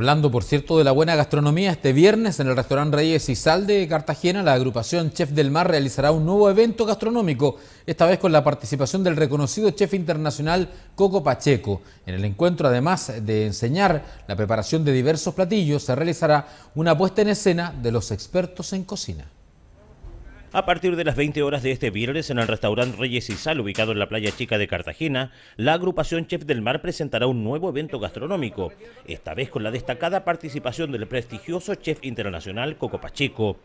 Hablando, por cierto, de la buena gastronomía, este viernes en el restaurante Reyes y Sal de Cartagena, la agrupación Chef del Mar realizará un nuevo evento gastronómico, esta vez con la participación del reconocido chef internacional Coco Pacheco. En el encuentro, además de enseñar la preparación de diversos platillos, se realizará una puesta en escena de los expertos en cocina. A partir de las 20 horas de este viernes en el restaurante Reyes y Sal, ubicado en la playa chica de Cartagena, la agrupación Chef del Mar presentará un nuevo evento gastronómico, esta vez con la destacada participación del prestigioso chef internacional Coco Pacheco.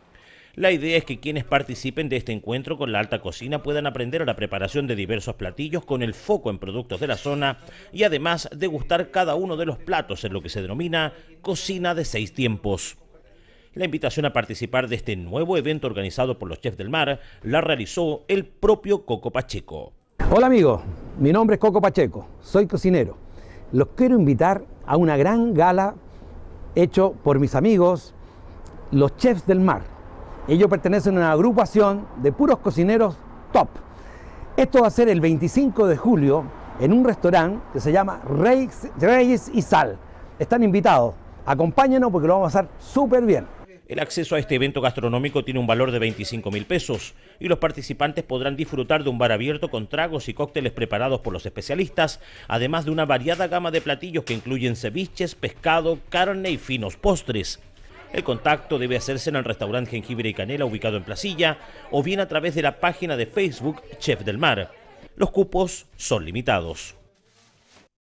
La idea es que quienes participen de este encuentro con la alta cocina puedan aprender a la preparación de diversos platillos con el foco en productos de la zona y además degustar cada uno de los platos en lo que se denomina cocina de seis tiempos. La invitación a participar de este nuevo evento organizado por los Chefs del Mar la realizó el propio Coco Pacheco. Hola amigos, mi nombre es Coco Pacheco, soy cocinero. Los quiero invitar a una gran gala hecho por mis amigos, los Chefs del Mar. Ellos pertenecen a una agrupación de puros cocineros top. Esto va a ser el 25 de julio en un restaurante que se llama Reyes, Reyes y Sal. Están invitados. Acompáñenos porque lo vamos a hacer súper bien. El acceso a este evento gastronómico tiene un valor de 25 mil pesos y los participantes podrán disfrutar de un bar abierto con tragos y cócteles preparados por los especialistas, además de una variada gama de platillos que incluyen ceviches, pescado, carne y finos postres. El contacto debe hacerse en el restaurante Jengibre y Canela ubicado en Placilla o bien a través de la página de Facebook Chef del Mar. Los cupos son limitados.